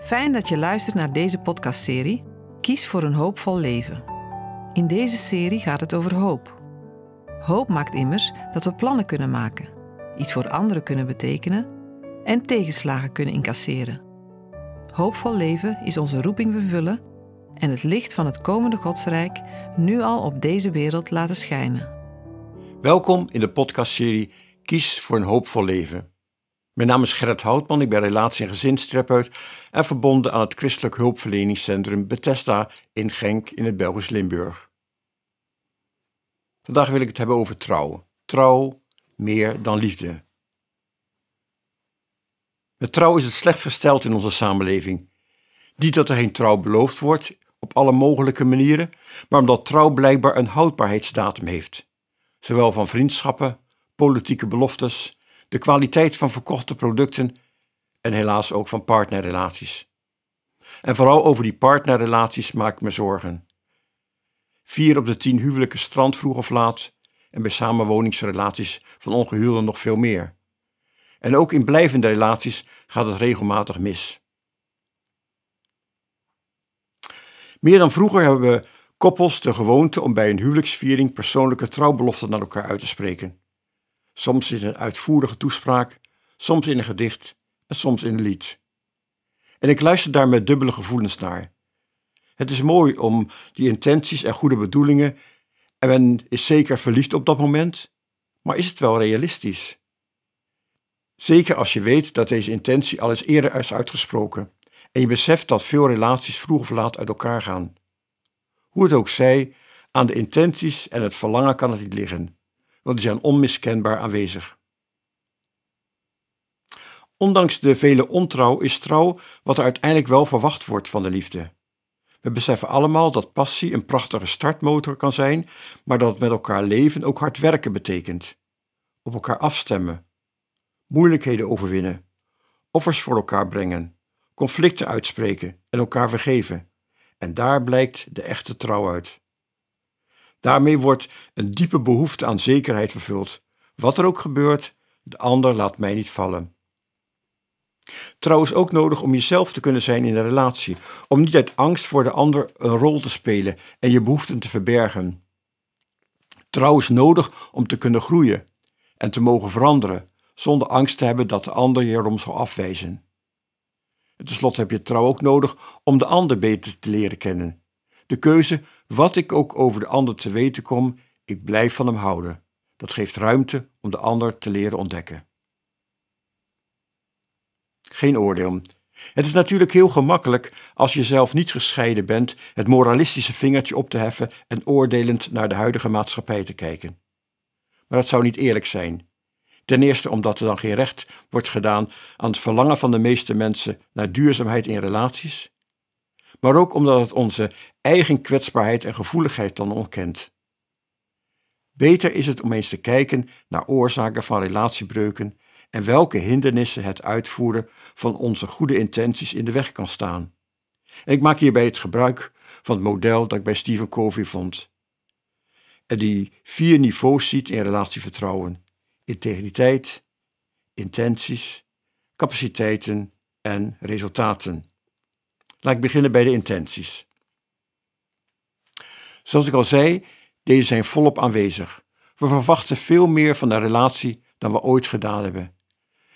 Fijn dat je luistert naar deze podcastserie Kies voor een hoopvol leven. In deze serie gaat het over hoop. Hoop maakt immers dat we plannen kunnen maken, iets voor anderen kunnen betekenen en tegenslagen kunnen incasseren. Hoopvol leven is onze roeping vervullen en het licht van het komende Godsrijk nu al op deze wereld laten schijnen. Welkom in de podcastserie Kies voor een hoopvol leven. Mijn naam is Gerrit Houtman, ik ben relatie- en gezinstherapeut en verbonden aan het Christelijk Hulpverleningscentrum Bethesda in Genk in het Belgisch Limburg. Vandaag wil ik het hebben over trouw. Trouw meer dan liefde. Met trouw is het slecht gesteld in onze samenleving. Niet dat er geen trouw beloofd wordt op alle mogelijke manieren, maar omdat trouw blijkbaar een houdbaarheidsdatum heeft. Zowel van vriendschappen, politieke beloftes de kwaliteit van verkochte producten en helaas ook van partnerrelaties. En vooral over die partnerrelaties maak ik me zorgen. Vier op de tien huwelijken strand vroeg of laat en bij samenwoningsrelaties van ongehuwden nog veel meer. En ook in blijvende relaties gaat het regelmatig mis. Meer dan vroeger hebben we koppels de gewoonte om bij een huwelijksviering persoonlijke trouwbeloften naar elkaar uit te spreken soms in een uitvoerige toespraak, soms in een gedicht en soms in een lied. En ik luister daar met dubbele gevoelens naar. Het is mooi om die intenties en goede bedoelingen, en men is zeker verliefd op dat moment, maar is het wel realistisch? Zeker als je weet dat deze intentie al eens eerder is uitgesproken en je beseft dat veel relaties vroeg of laat uit elkaar gaan. Hoe het ook zij, aan de intenties en het verlangen kan het niet liggen want die zijn onmiskenbaar aanwezig. Ondanks de vele ontrouw is trouw wat er uiteindelijk wel verwacht wordt van de liefde. We beseffen allemaal dat passie een prachtige startmotor kan zijn, maar dat het met elkaar leven ook hard werken betekent. Op elkaar afstemmen, moeilijkheden overwinnen, offers voor elkaar brengen, conflicten uitspreken en elkaar vergeven. En daar blijkt de echte trouw uit. Daarmee wordt een diepe behoefte aan zekerheid vervuld. Wat er ook gebeurt, de ander laat mij niet vallen. Trouw is ook nodig om jezelf te kunnen zijn in een relatie, om niet uit angst voor de ander een rol te spelen en je behoeften te verbergen. Trouw is nodig om te kunnen groeien en te mogen veranderen, zonder angst te hebben dat de ander je erom zal afwijzen. Ten slotte heb je trouw ook nodig om de ander beter te leren kennen. De keuze wat ik ook over de ander te weten kom, ik blijf van hem houden. Dat geeft ruimte om de ander te leren ontdekken. Geen oordeel. Het is natuurlijk heel gemakkelijk als je zelf niet gescheiden bent het moralistische vingertje op te heffen en oordelend naar de huidige maatschappij te kijken. Maar dat zou niet eerlijk zijn. Ten eerste omdat er dan geen recht wordt gedaan aan het verlangen van de meeste mensen naar duurzaamheid in relaties, maar ook omdat het onze eigen kwetsbaarheid en gevoeligheid dan ontkent. Beter is het om eens te kijken naar oorzaken van relatiebreuken en welke hindernissen het uitvoeren van onze goede intenties in de weg kan staan. ik maak hierbij het gebruik van het model dat ik bij Stephen Covey vond. En die vier niveaus ziet in relatievertrouwen: integriteit, intenties, capaciteiten en resultaten. Laat ik beginnen bij de intenties. Zoals ik al zei, deze zijn volop aanwezig. We verwachten veel meer van de relatie dan we ooit gedaan hebben.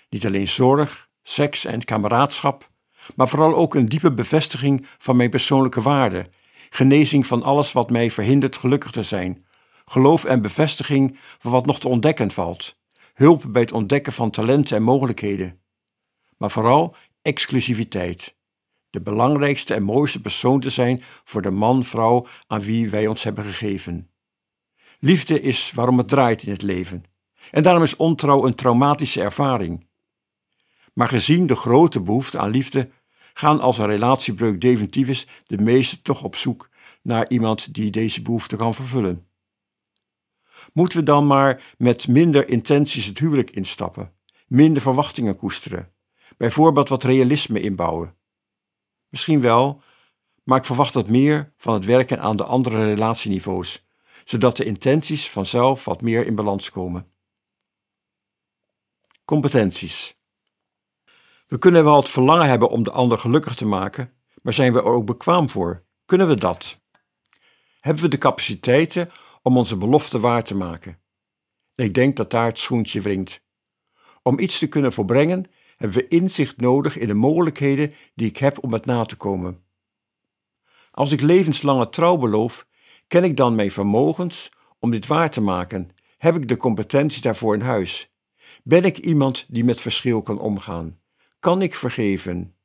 Niet alleen zorg, seks en kameraadschap, maar vooral ook een diepe bevestiging van mijn persoonlijke waarde, genezing van alles wat mij verhindert gelukkig te zijn, geloof en bevestiging van wat nog te ontdekken valt, hulp bij het ontdekken van talenten en mogelijkheden, maar vooral exclusiviteit de belangrijkste en mooiste persoon te zijn voor de man-vrouw aan wie wij ons hebben gegeven. Liefde is waarom het draait in het leven. En daarom is ontrouw een traumatische ervaring. Maar gezien de grote behoefte aan liefde, gaan als een relatiebreuk definitief is, de meesten toch op zoek naar iemand die deze behoefte kan vervullen. Moeten we dan maar met minder intenties het huwelijk instappen, minder verwachtingen koesteren, bijvoorbeeld wat realisme inbouwen? Misschien wel, maar ik verwacht wat meer van het werken aan de andere relatieniveaus, zodat de intenties vanzelf wat meer in balans komen. Competenties. We kunnen wel het verlangen hebben om de ander gelukkig te maken, maar zijn we er ook bekwaam voor? Kunnen we dat? Hebben we de capaciteiten om onze belofte waar te maken? Ik denk dat daar het schoentje wringt. Om iets te kunnen volbrengen hebben we inzicht nodig in de mogelijkheden die ik heb om het na te komen. Als ik levenslange trouw beloof, ken ik dan mijn vermogens om dit waar te maken? Heb ik de competentie daarvoor in huis? Ben ik iemand die met verschil kan omgaan? Kan ik vergeven?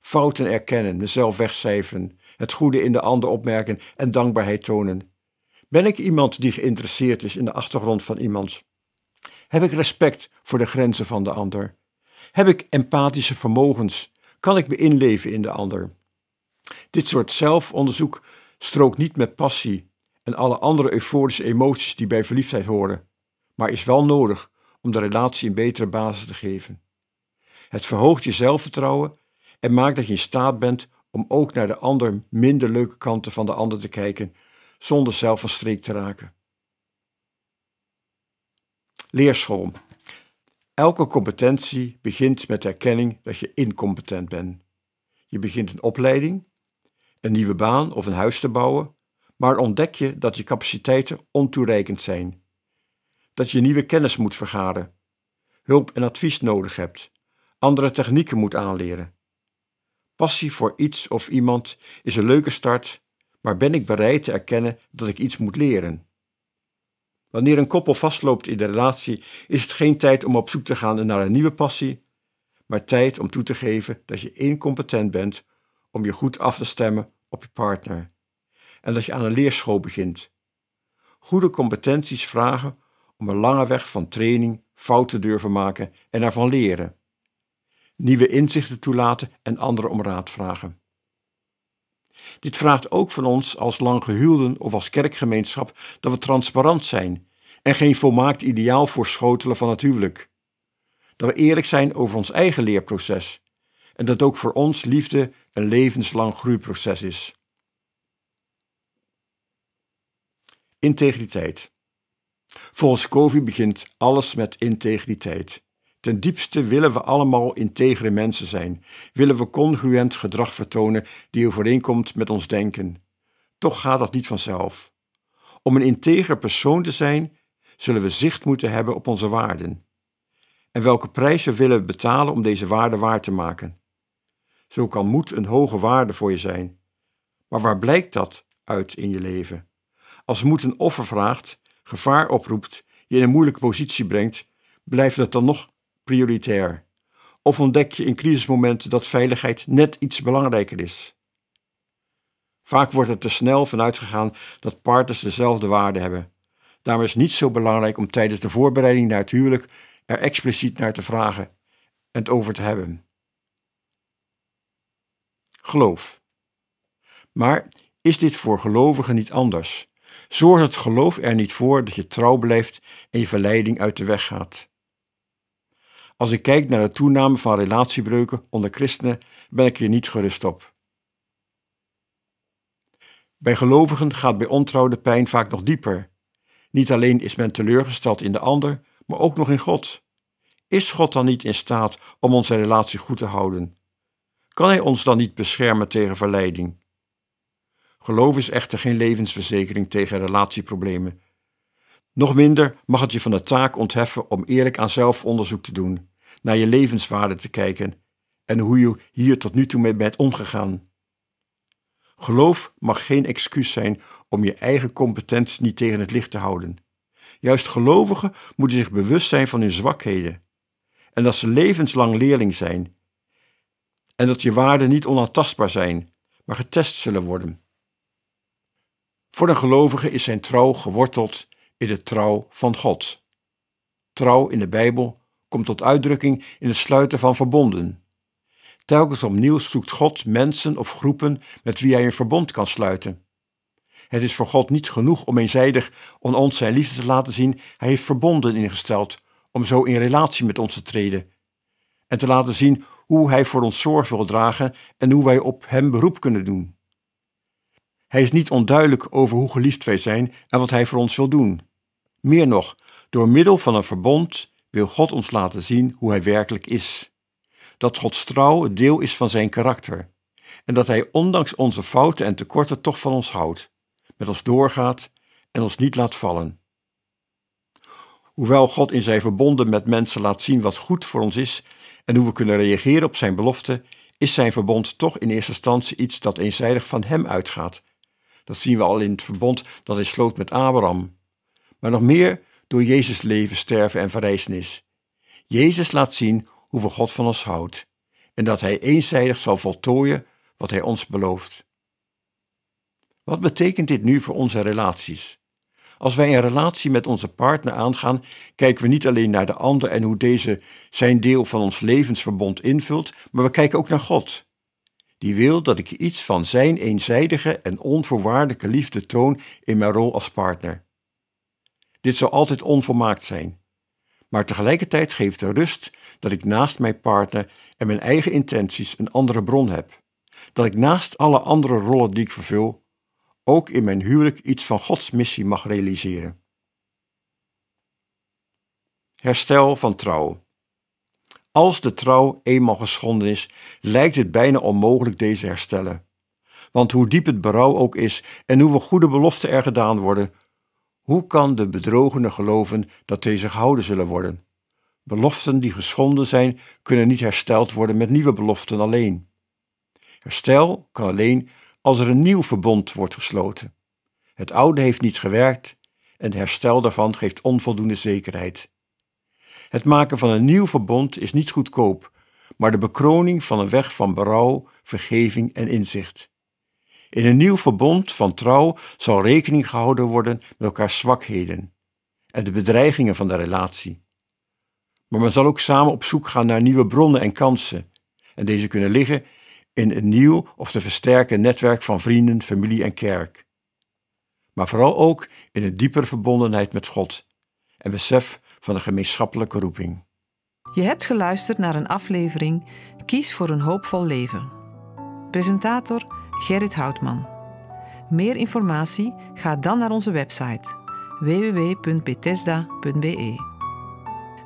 Fouten erkennen, mezelf wegcijferen, het goede in de ander opmerken en dankbaarheid tonen. Ben ik iemand die geïnteresseerd is in de achtergrond van iemand? Heb ik respect voor de grenzen van de ander? Heb ik empathische vermogens? Kan ik me inleven in de ander? Dit soort zelfonderzoek strookt niet met passie en alle andere euforische emoties die bij verliefdheid horen, maar is wel nodig om de relatie een betere basis te geven. Het verhoogt je zelfvertrouwen en maakt dat je in staat bent om ook naar de ander minder leuke kanten van de ander te kijken, zonder zelf van streek te raken. Leerschool. Elke competentie begint met de erkenning dat je incompetent bent. Je begint een opleiding, een nieuwe baan of een huis te bouwen, maar ontdek je dat je capaciteiten ontoereikend zijn. Dat je nieuwe kennis moet vergaren, hulp en advies nodig hebt, andere technieken moet aanleren. Passie voor iets of iemand is een leuke start, maar ben ik bereid te erkennen dat ik iets moet leren? Wanneer een koppel vastloopt in de relatie, is het geen tijd om op zoek te gaan naar een nieuwe passie, maar tijd om toe te geven dat je incompetent bent om je goed af te stemmen op je partner en dat je aan een leerschool begint. Goede competenties vragen om een lange weg van training, fouten durven maken en daarvan leren. Nieuwe inzichten toelaten en anderen om raad vragen. Dit vraagt ook van ons als langgehuwden of als kerkgemeenschap dat we transparant zijn en geen volmaakt ideaal voorschotelen van het huwelijk. Dat we eerlijk zijn over ons eigen leerproces en dat ook voor ons liefde een levenslang groeiproces is. Integriteit. Volgens Covey begint alles met integriteit. Ten diepste willen we allemaal integere mensen zijn, willen we congruent gedrag vertonen die overeenkomt met ons denken. Toch gaat dat niet vanzelf. Om een integer persoon te zijn, zullen we zicht moeten hebben op onze waarden. En welke prijzen willen we betalen om deze waarden waar te maken. Zo kan moed een hoge waarde voor je zijn. Maar waar blijkt dat uit in je leven? Als moed een offer vraagt, gevaar oproept, je in een moeilijke positie brengt, blijft dat dan nog prioritair? Of ontdek je in crisismomenten dat veiligheid net iets belangrijker is? Vaak wordt er te snel van uitgegaan dat partners dezelfde waarden hebben. Daarom is het niet zo belangrijk om tijdens de voorbereiding naar het huwelijk er expliciet naar te vragen en het over te hebben. Geloof. Maar is dit voor gelovigen niet anders? Zorg het geloof er niet voor dat je trouw blijft en je verleiding uit de weg gaat. Als ik kijk naar de toename van relatiebreuken onder christenen, ben ik hier niet gerust op. Bij gelovigen gaat bij ontrouw de pijn vaak nog dieper. Niet alleen is men teleurgesteld in de ander, maar ook nog in God. Is God dan niet in staat om onze relatie goed te houden? Kan Hij ons dan niet beschermen tegen verleiding? Geloof is echter geen levensverzekering tegen relatieproblemen, nog minder mag het je van de taak ontheffen om eerlijk aan onderzoek te doen, naar je levenswaarde te kijken en hoe je hier tot nu toe mee bent omgegaan. Geloof mag geen excuus zijn om je eigen competentie niet tegen het licht te houden. Juist gelovigen moeten zich bewust zijn van hun zwakheden en dat ze levenslang leerling zijn en dat je waarden niet onaantastbaar zijn, maar getest zullen worden. Voor een gelovige is zijn trouw geworteld in de trouw van God. Trouw in de Bijbel komt tot uitdrukking in het sluiten van verbonden. Telkens opnieuw zoekt God mensen of groepen met wie hij een verbond kan sluiten. Het is voor God niet genoeg om eenzijdig aan ons zijn liefde te laten zien. Hij heeft verbonden ingesteld om zo in relatie met ons te treden en te laten zien hoe hij voor ons zorg wil dragen en hoe wij op hem beroep kunnen doen. Hij is niet onduidelijk over hoe geliefd wij zijn en wat Hij voor ons wil doen. Meer nog, door middel van een verbond wil God ons laten zien hoe Hij werkelijk is. Dat Gods trouw het deel is van Zijn karakter en dat Hij ondanks onze fouten en tekorten toch van ons houdt, met ons doorgaat en ons niet laat vallen. Hoewel God in Zijn verbonden met mensen laat zien wat goed voor ons is en hoe we kunnen reageren op Zijn belofte, is Zijn verbond toch in eerste instantie iets dat eenzijdig van Hem uitgaat dat zien we al in het verbond dat hij sloot met Abraham. Maar nog meer door Jezus leven, sterven en verrijzenis. Jezus laat zien hoeveel God van ons houdt en dat hij eenzijdig zal voltooien wat hij ons belooft. Wat betekent dit nu voor onze relaties? Als wij een relatie met onze partner aangaan, kijken we niet alleen naar de ander en hoe deze zijn deel van ons levensverbond invult, maar we kijken ook naar God die wil dat ik iets van Zijn eenzijdige en onvoorwaardelijke liefde toon in mijn rol als partner. Dit zal altijd onvolmaakt zijn, maar tegelijkertijd geeft de rust dat ik naast mijn partner en mijn eigen intenties een andere bron heb, dat ik naast alle andere rollen die ik vervul, ook in mijn huwelijk iets van Gods missie mag realiseren. Herstel van trouw. Als de trouw eenmaal geschonden is, lijkt het bijna onmogelijk deze herstellen. Want hoe diep het berouw ook is en hoeveel goede beloften er gedaan worden, hoe kan de bedrogene geloven dat deze gehouden zullen worden? Beloften die geschonden zijn, kunnen niet hersteld worden met nieuwe beloften alleen. Herstel kan alleen als er een nieuw verbond wordt gesloten. Het oude heeft niet gewerkt en het herstel daarvan geeft onvoldoende zekerheid. Het maken van een nieuw verbond is niet goedkoop, maar de bekroning van een weg van berouw, vergeving en inzicht. In een nieuw verbond van trouw zal rekening gehouden worden met elkaars zwakheden en de bedreigingen van de relatie. Maar men zal ook samen op zoek gaan naar nieuwe bronnen en kansen, en deze kunnen liggen in een nieuw of te versterken netwerk van vrienden, familie en kerk. Maar vooral ook in een dieper verbondenheid met God en besef van een gemeenschappelijke roeping. Je hebt geluisterd naar een aflevering Kies voor een hoopvol leven. Presentator Gerrit Houtman. Meer informatie ga dan naar onze website www.bethesda.be.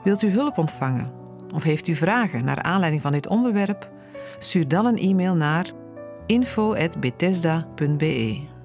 Wilt u hulp ontvangen of heeft u vragen naar aanleiding van dit onderwerp? Stuur dan een e-mail naar info@bethesda.be.